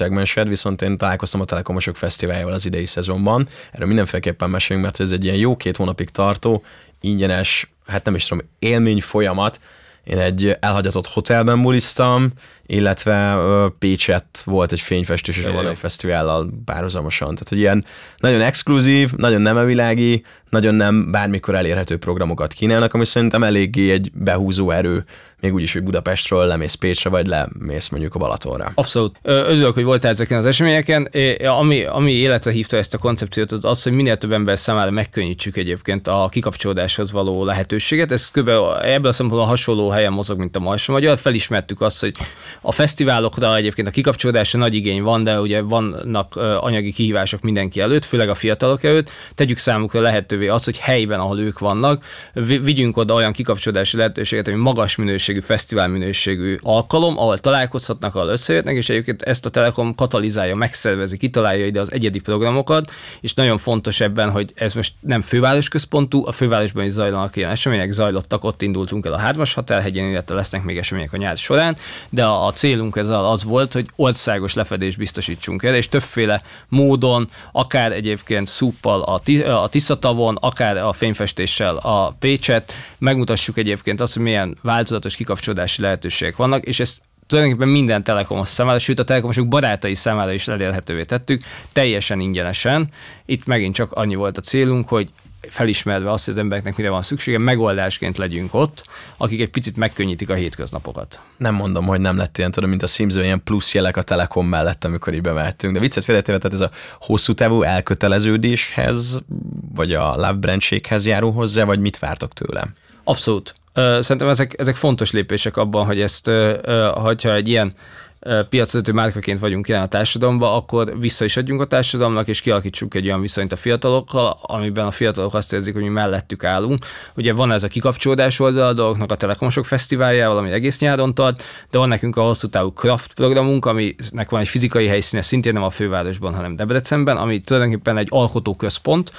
viszont én találkoztam a Telekomosok Fesztiváljával az idei szezonban. Erről mindenféleképpen meséljünk, mert ez egy ilyen jó két hónapig tartó, ingyenes, hát nem is tudom, élmény folyamat. Én egy elhagyatott hotelben buliztam, illetve Pécset volt egy fényfestés és a Valami Fesztivállal párhuzamosan. Tehát, hogy ilyen nagyon exkluzív, nagyon nem a világi, nagyon nem bármikor elérhető programokat kínálnak, ami szerintem eléggé egy behúzó erő, még úgyis, hogy Budapestről lemész Pécsre, vagy lemész mondjuk a Balatonra. Abszolút. Örülök, hogy voltál ezeken az eseményeken. Ami, ami életre hívta ezt a koncepciót, az az, hogy minél több ember számára megkönnyítsük egyébként a kikapcsolódáshoz való lehetőséget. Ez kb. ebből a szempontból hasonló helyen mozog, mint a Marsa Magyar. Felismertük azt, hogy a fesztiválokra egyébként a kikapcsolódásra nagy igény van, de ugye vannak anyagi kihívások mindenki előtt, főleg a fiatalok előtt. Tegyük számukra lehető lehetővé az, hogy helyben, ahol ők vannak, vigyünk oda olyan kikapcsolódási lehetőséget, ami magas minőségű, fesztivál minőségű alkalom, ahol találkozhatnak, ahol összejöhetnek, és egyébként ezt a Telekom katalizálja, megszervezi, kitalálja ide az egyedi programokat, és nagyon fontos ebben, hogy ez most nem főváros központú, a fővárosban is zajlanak ilyen események, zajlottak, ott indultunk el a hármas határhegyén, illetve lesznek még események a nyár során, de a, célunk ezzel az volt, hogy országos lefedés biztosítsunk el, és többféle módon, akár egyébként szúppal a, a Tiszatavon, telefon, akár a fényfestéssel a Pécset, megmutassuk egyébként azt, hogy milyen változatos kikapcsolódási lehetőségek vannak, és ezt tulajdonképpen minden telekomos számára, sőt a telekomosok barátai számára is elérhetővé tettük, teljesen ingyenesen. Itt megint csak annyi volt a célunk, hogy felismerve azt, hogy az embereknek mire van szüksége, megoldásként legyünk ott, akik egy picit megkönnyítik a hétköznapokat. Nem mondom, hogy nem lett ilyen, tudom, mint a Sims, ilyen plusz jelek a Telekom mellett, amikor így bevettünk, de viccet félretéve, tehát ez a hosszú távú elköteleződéshez, vagy a love járó hozzá, vagy mit vártok tőlem? Abszolút. Szerintem ezek, ezek fontos lépések abban, hogy ezt, hogyha egy ilyen piacvezető márkaként vagyunk jelen a társadalomban, akkor vissza is adjunk a társadalomnak, és kialakítsuk egy olyan viszonyt a fiatalokkal, amiben a fiatalok azt érzik, hogy mi mellettük állunk. Ugye van ez a kikapcsolódás oldal a dolgoknak a Telekomosok Fesztiváljával, ami egész nyáron tart, de van nekünk a hosszú távú Craft programunk, aminek van egy fizikai helyszíne, szintén nem a fővárosban, hanem Debrecenben, ami tulajdonképpen egy alkotóközpont,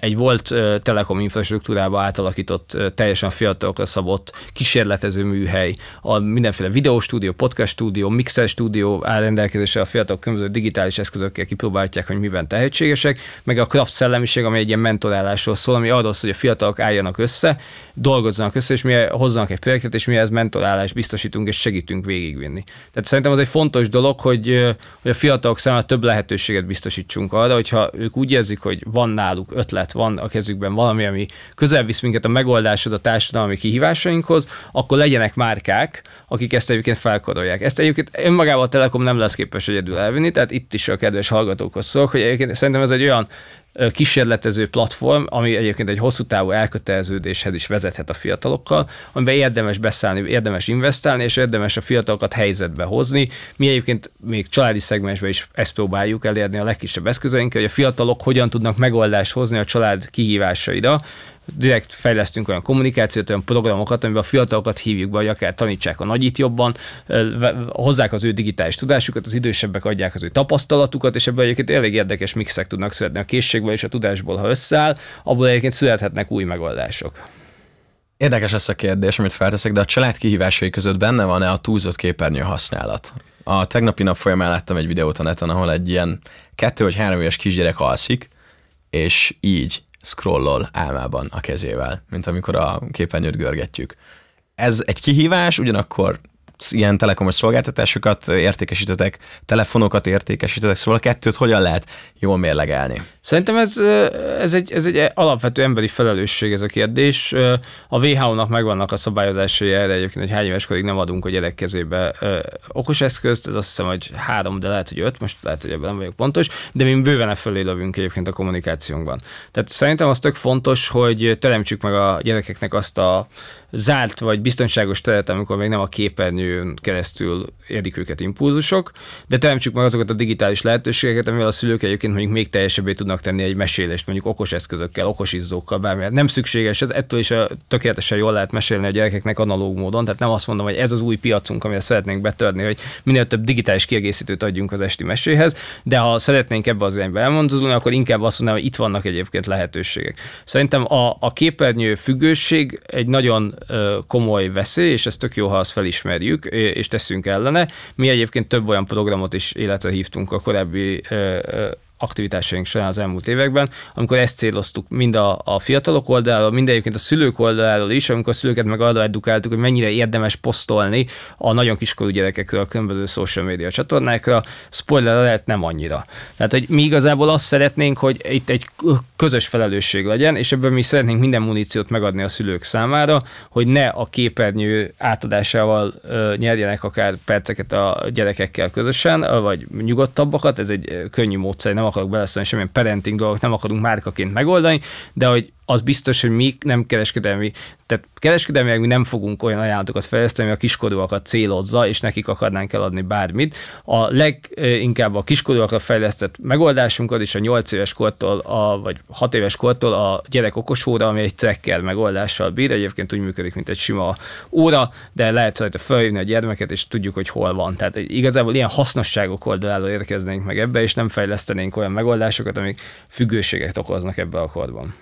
egy volt Telekom infrastruktúrába átalakított, teljesen fiatalokra szabott kísérletező műhely, a mindenféle stúdió, podcast stúdió, mixer Excel stúdió áll rendelkezésre a fiatal különböző digitális eszközökkel kipróbálják, hogy miben tehetségesek, meg a Craft szellemiség, ami egy ilyen mentorálásról szól, ami arról szól, hogy a fiatalok álljanak össze, dolgozzanak össze, és mi hozzanak egy projektet, és mi ez mentorálást biztosítunk, és segítünk végigvinni. Tehát szerintem az egy fontos dolog, hogy, hogy a fiatalok számára több lehetőséget biztosítsunk arra, hogyha ők úgy érzik, hogy van náluk ötlet, van a kezükben valami, ami közel visz minket a megoldáshoz, a társadalmi kihívásainkhoz, akkor legyenek márkák, akik ezt egyébként felkarolják. Ezt egyébként önmagában a Telekom nem lesz képes egyedül elvinni, tehát itt is a kedves hallgatókhoz szólok, hogy egyébként szerintem ez egy olyan kísérletező platform, ami egyébként egy hosszú távú elköteleződéshez is vezethet a fiatalokkal, amiben érdemes beszállni, érdemes investálni, és érdemes a fiatalokat helyzetbe hozni. Mi egyébként még családi szegmensben is ezt próbáljuk elérni a legkisebb eszközeinkkel, hogy a fiatalok hogyan tudnak megoldást hozni a család kihívásaira, direkt fejlesztünk olyan kommunikációt, olyan programokat, amiben a fiatalokat hívjuk be, hogy akár tanítsák a nagyit jobban, hozzák az ő digitális tudásukat, az idősebbek adják az ő tapasztalatukat, és ebből egyébként elég érdekes mixek tudnak születni a készségből és a tudásból, ha összeáll, abból egyébként születhetnek új megoldások. Érdekes ez a kérdés, amit felteszek, de a család kihívásai között benne van-e a túlzott képernyő használat? A tegnapi nap folyamán láttam egy videót a neten, ahol egy ilyen kettő vagy három éves kisgyerek alszik, és így scrollol álmában a kezével, mint amikor a képernyőt görgetjük. Ez egy kihívás, ugyanakkor ilyen telekomos szolgáltatásokat értékesítetek, telefonokat értékesítetek, szóval a kettőt hogyan lehet jól mérlegelni? Szerintem ez, ez, egy, ez egy alapvető emberi felelősség ez a kérdés. A WHO-nak megvannak a szabályozásai erre egyébként, hogy hány éves korig nem adunk a gyerek kezébe okos eszközt, ez azt hiszem, hogy három, de lehet, hogy öt, most lehet, hogy ebben nem vagyok pontos, de mi bőven e fölé lövünk egyébként a kommunikációnkban. Tehát szerintem az tök fontos, hogy teremtsük meg a gyerekeknek azt a zárt vagy biztonságos teret, amikor még nem a képernyőn keresztül érdik őket impulzusok, de teremtsük meg azokat a digitális lehetőségeket, amivel a szülők egyébként mondjuk még teljesebbé tudnak tenni egy mesélést, mondjuk okos eszközökkel, okos izzókkal, bármilyen. Nem szükséges, ez ettől is a, tökéletesen jól lehet mesélni a gyerekeknek analóg módon, tehát nem azt mondom, hogy ez az új piacunk, amire szeretnénk betörni, hogy minél több digitális kiegészítőt adjunk az esti meséhez, de ha szeretnénk ebbe az irányba elmozdulni, akkor inkább azt mondanám, hogy itt vannak egyébként lehetőségek. Szerintem a, a képernyő függőség egy nagyon komoly veszély, és ez tök jó, ha azt felismerjük, és teszünk ellene. Mi egyébként több olyan programot is életre hívtunk a korábbi aktivitásaink során az elmúlt években, amikor ezt céloztuk mind a, a fiatalok oldaláról, mind egyébként a szülők oldaláról is, amikor a szülőket meg arra edukáltuk, hogy mennyire érdemes posztolni a nagyon kiskorú gyerekekről a különböző social media csatornákra, spoiler lehet nem annyira. Tehát, hogy mi igazából azt szeretnénk, hogy itt egy közös felelősség legyen, és ebben mi szeretnénk minden muníciót megadni a szülők számára, hogy ne a képernyő átadásával nyerjenek akár perceket a gyerekekkel közösen, vagy nyugodtabbakat, ez egy könnyű módszer, nem akarok beleszólni semmilyen parenting dolgok, nem akarunk márkaként megoldani, de hogy az biztos, hogy mi nem kereskedelmi, tehát kereskedelmileg mi nem fogunk olyan ajánlatokat fejleszteni, ami a kiskorúakat célozza, és nekik akarnánk eladni bármit. A leginkább a kiskorúakra fejlesztett megoldásunkat is a 8 éves kortól, a, vagy 6 éves kortól a gyerek okos óra, ami egy tracker megoldással bír, egyébként úgy működik, mint egy sima óra, de lehet rajta felhívni a gyermeket, és tudjuk, hogy hol van. Tehát igazából ilyen hasznosságok oldaláról érkeznénk meg ebbe, és nem fejlesztenénk olyan megoldásokat, amik függőséget okoznak ebbe a korban.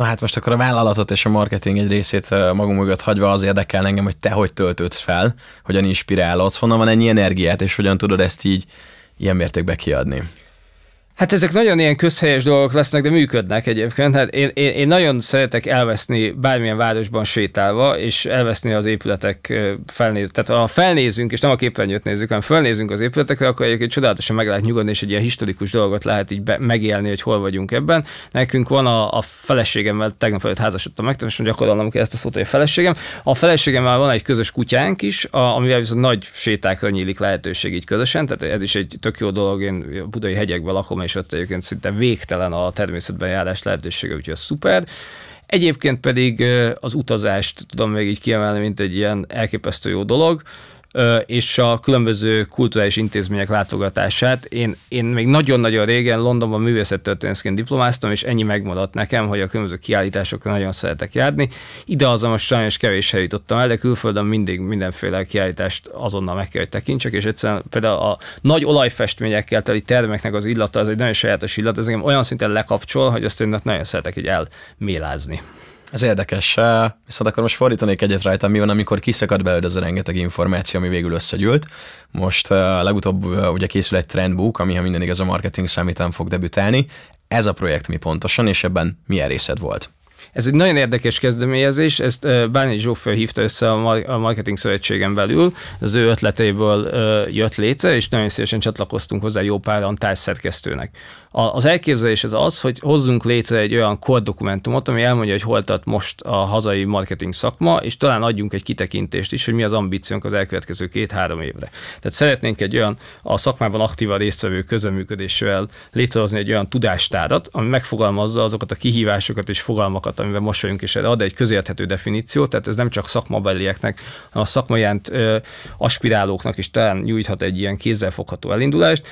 Na hát most akkor a vállalatot és a marketing egy részét magunk mögött hagyva az érdekel engem, hogy te hogy töltődsz fel, hogyan inspirálódsz, honnan van ennyi energiát, és hogyan tudod ezt így ilyen mértékben kiadni. Hát ezek nagyon ilyen közhelyes dolgok lesznek, de működnek egyébként. Hát én, én, én nagyon szeretek elveszni bármilyen városban sétálva, és elveszni az épületek felnéz. Tehát ha felnézünk, és nem a képernyőt nézzük, hanem felnézünk az épületekre, akkor egyébként csodálatosan meg lehet nyugodni, és egy ilyen historikus dolgot lehet így be, megélni, hogy hol vagyunk ebben. Nekünk van a, a feleségemmel, tegnap előtt házasodtam meg, és gyakorolnom ki ezt a szót, hogy a feleségem. A feleségemmel van egy közös kutyánk is, a, amivel viszont nagy sétákra nyílik lehetőség így közösen, tehát ez is egy tök jó dolog, én a budai hegyekben lakom, és ott egyébként szinte végtelen a természetben járás lehetősége, úgyhogy ez szuper. Egyébként pedig az utazást tudom még így kiemelni, mint egy ilyen elképesztő jó dolog és a különböző kulturális intézmények látogatását. Én, én még nagyon-nagyon régen Londonban művészettörténészként diplomáztam, és ennyi megmaradt nekem, hogy a különböző kiállításokra nagyon szeretek járni. Ide az most sajnos kevés helyre jutottam el, de külföldön mindig mindenféle kiállítást azonnal meg kell, hogy tekintsek, és egyszerűen például a nagy olajfestményekkel teli termeknek az illata, az egy nagyon sajátos illat, ez engem olyan szinten lekapcsol, hogy azt én nagyon szeretek így elmélázni. Ez érdekes, viszont akkor most fordítanék egyet rajta, mi van, amikor kiszakad belőle ez a rengeteg információ, ami végül összegyűlt. Most legutóbb ugye készül egy trendbook, ami ha minden igaz a marketing számítán fog debütálni. Ez a projekt mi pontosan, és ebben milyen részed volt? Ez egy nagyon érdekes kezdeményezés, ezt Bányi Zsófő hívta össze a Marketing Szövetségen belül, az ő ötletéből jött létre, és nagyon szívesen csatlakoztunk hozzá jó páran társszerkesztőnek. Az elképzelés az az, hogy hozzunk létre egy olyan dokumentumot, ami elmondja, hogy hol tart most a hazai marketing szakma, és talán adjunk egy kitekintést is, hogy mi az ambíciónk az elkövetkező két-három évre. Tehát szeretnénk egy olyan a szakmában aktívan résztvevő közeműködéssel létrehozni egy olyan tudástárat, ami megfogalmazza azokat a kihívásokat és fogalmakat, fogalmakat, amiben most vagyunk, és ad egy közérthető definíciót, tehát ez nem csak szakmabelieknek, hanem a szakmajánt aspirálóknak is talán nyújthat egy ilyen kézzelfogható elindulást,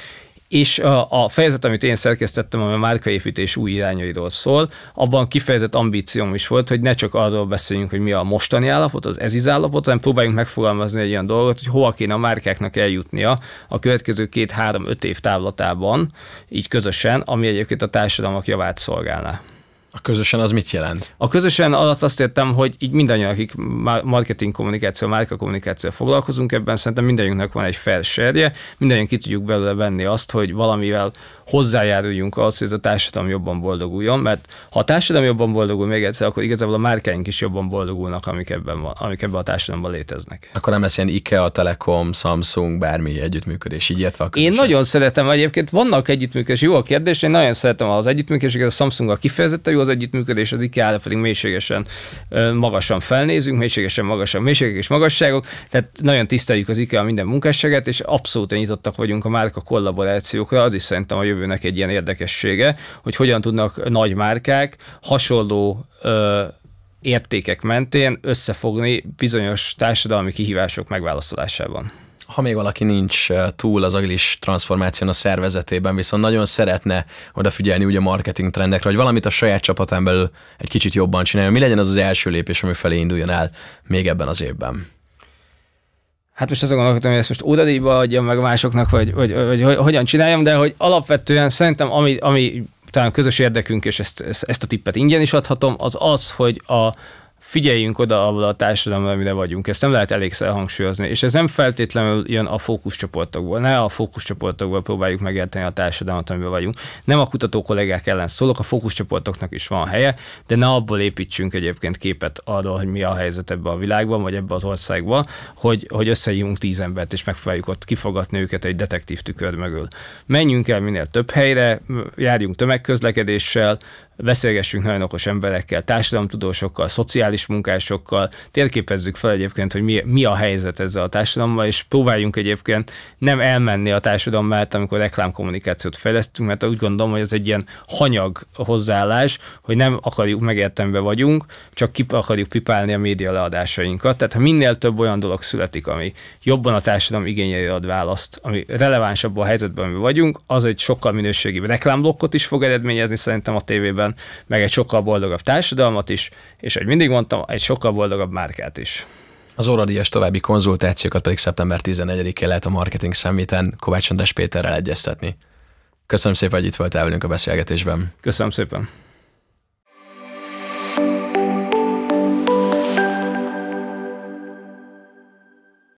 és a, a fejezet, amit én szerkesztettem, ami a márkaépítés új irányairól szól, abban kifejezett ambícióm is volt, hogy ne csak arról beszéljünk, hogy mi a mostani állapot, az eziz állapot, hanem próbáljunk megfogalmazni egy olyan dolgot, hogy hova kéne a márkáknak eljutnia a következő két-három-öt év távlatában, így közösen, ami egyébként a társadalmak javát szolgálná. A közösen az mit jelent? A közösen alatt azt értem, hogy így mindannyian, akik marketing kommunikáció, márka kommunikáció foglalkozunk, ebben szerintem mindannyiunknak van egy fair mindannyian ki tudjuk belőle venni azt, hogy valamivel hozzájáruljunk ahhoz, hogy ez a társadalom jobban boldoguljon, mert ha a társadalom jobban boldogul még egyszer, akkor igazából a márkáink is jobban boldogulnak, amik ebben, van, amik ebben a társadalomban léteznek. Akkor nem lesz ilyen IKEA, Telekom, Samsung, bármi együttműködés, így értve a közösen. Én nagyon szeretem, egyébként vannak együttműködés, jó a kérdés, én nagyon szeretem az együttműködéseket, a Samsung a kifejezetten jó az együttműködés, az IKEA-ra pedig mélységesen magasan felnézünk, mélységesen magasan mélységek és magasságok, tehát nagyon tiszteljük az IKEA minden munkásságát, és abszolút nyitottak vagyunk a márka kollaborációkra, az is szerintem a jövőnek egy ilyen érdekessége, hogy hogyan tudnak nagy márkák hasonló ö, értékek mentén összefogni bizonyos társadalmi kihívások megválaszolásában ha még valaki nincs eh, túl az agilis transformáción a szervezetében, viszont nagyon szeretne odafigyelni úgy a marketing trendekre, hogy valamit a saját csapatán belül egy kicsit jobban csinálja, Mi legyen az az első lépés, ami felé induljon el még ebben az évben? Hát most azon gondolkodtam, hogy ezt most odadíjba adjam meg másoknak, vagy, vagy, vagy, hogy hogyan csináljam, de hogy alapvetően szerintem ami, ami talán közös érdekünk, és ezt, ezt, ezt a tippet ingyen is adhatom, az az, hogy a, figyeljünk oda abba a társadalomra, amire vagyunk. Ezt nem lehet elégszer hangsúlyozni. És ez nem feltétlenül jön a fókuszcsoportokból. Ne a fókuszcsoportokból próbáljuk megérteni a társadalmat, amiben vagyunk. Nem a kutató kollégák ellen szólok, a fókuszcsoportoknak is van helye, de ne abból építsünk egyébként képet arról, hogy mi a helyzet ebben a világban, vagy ebben az országban, hogy, hogy összehívunk tíz embert, és megpróbáljuk ott kifogatni őket egy detektív tükör mögül. Menjünk el minél több helyre, járjunk tömegközlekedéssel, beszélgessünk nagyon okos emberekkel, társadalomtudósokkal, szociális munkásokkal, térképezzük fel egyébként, hogy mi, mi a helyzet ezzel a társadalommal, és próbáljunk egyébként nem elmenni a társadalom mellett, amikor reklámkommunikációt fejlesztünk, mert úgy gondolom, hogy ez egy ilyen hanyag hozzáállás, hogy nem akarjuk megértembe vagyunk, csak ki akarjuk pipálni a média leadásainkat. Tehát ha minél több olyan dolog születik, ami jobban a társadalom igényeire ad választ, ami relevánsabb a helyzetben, mi vagyunk, az egy sokkal minőségibb reklámblokkot is fog eredményezni szerintem a tévében, mindenképpen, meg egy sokkal boldogabb társadalmat is, és ahogy mindig mondtam, egy sokkal boldogabb márkát is. Az óradíjas további konzultációkat pedig szeptember 14-én lehet a Marketing Summit-en Kovács András Péterrel egyeztetni. Köszönöm szépen, hogy itt voltál velünk a beszélgetésben. Köszönöm szépen.